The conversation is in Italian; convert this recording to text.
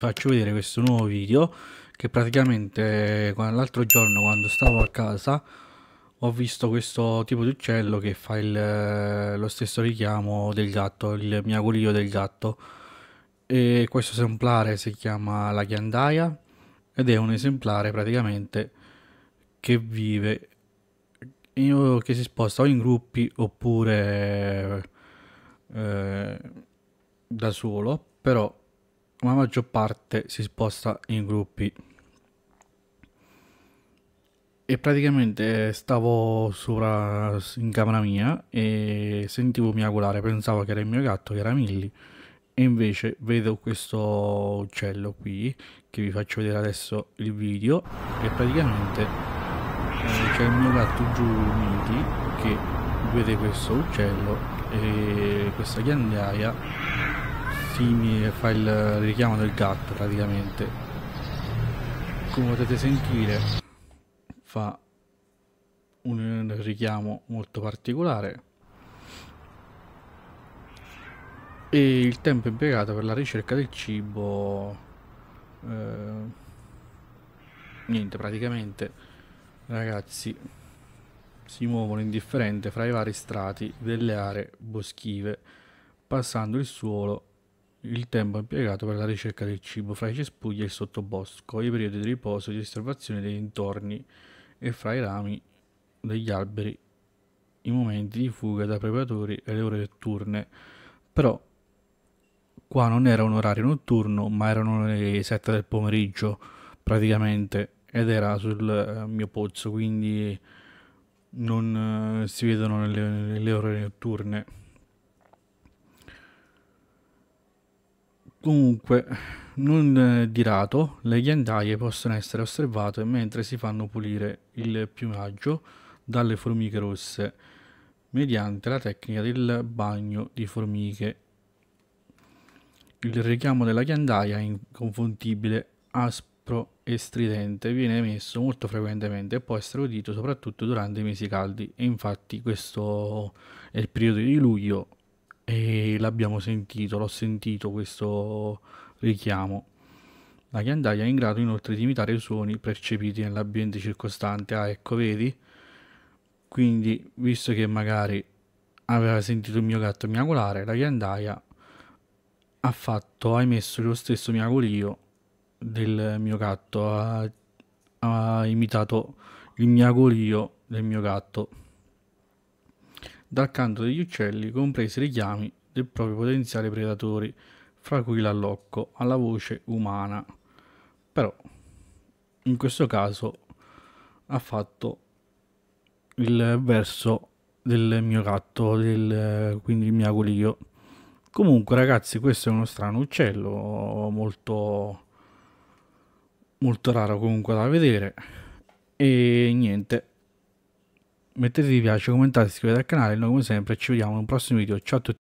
faccio vedere questo nuovo video che praticamente l'altro giorno quando stavo a casa ho visto questo tipo di uccello che fa il, lo stesso richiamo del gatto, il miagolio del gatto e questo esemplare si chiama la ghiandaia ed è un esemplare praticamente che vive che si sposta o in gruppi oppure eh, da solo però la maggior parte si sposta in gruppi. E praticamente stavo sopra in camera mia e sentivo miagolare, pensavo che era il mio gatto, che era Milly. E invece vedo questo uccello qui, che vi faccio vedere adesso il video, e praticamente eh, c'è il mio gatto giù Milly che vede questo uccello e questa ghiandaia Simi e fa il richiamo del gatto praticamente come potete sentire fa un richiamo molto particolare e il tempo impiegato per la ricerca del cibo eh, niente praticamente ragazzi si muovono indifferente fra i vari strati delle aree boschive passando il suolo il tempo impiegato per la ricerca del cibo fra i cespugli e il sottobosco, i periodi di riposo e di osservazione dei dintorni e fra i rami degli alberi, i momenti di fuga da predatori e le ore notturne. Però qua non era un orario notturno, ma erano le 7 del pomeriggio praticamente ed era sul eh, mio pozzo, quindi non eh, si vedono nelle, nelle ore notturne. Comunque, non eh, di rato, le ghiandaie possono essere osservate mentre si fanno pulire il piumaggio dalle formiche rosse mediante la tecnica del bagno di formiche. Il richiamo della ghiandaia è inconfondibile, aspro e stridente, viene emesso molto frequentemente e può essere udito soprattutto durante i mesi caldi e infatti questo è il periodo di luglio e l'abbiamo sentito, l'ho sentito questo richiamo. La ghiandaia è in grado inoltre di imitare i suoni percepiti nell'ambiente circostante. Ah, ecco, vedi? Quindi, visto che magari aveva sentito il mio gatto miagolare, la ghiandaia ha fatto, ha emesso lo stesso miagolio del mio gatto, ha, ha imitato il miagolio del mio gatto dal canto degli uccelli, compresi i richiami dei propri potenziali predatori, fra cui l'allocco, alla voce umana. Però, in questo caso, ha fatto il verso del mio gatto, del, quindi il mio agulio. Comunque, ragazzi, questo è uno strano uccello, molto, molto raro comunque da vedere. E niente, mettete mi piace, commentate, iscrivetevi al canale, noi come sempre ci vediamo in un prossimo video, ciao a tutti!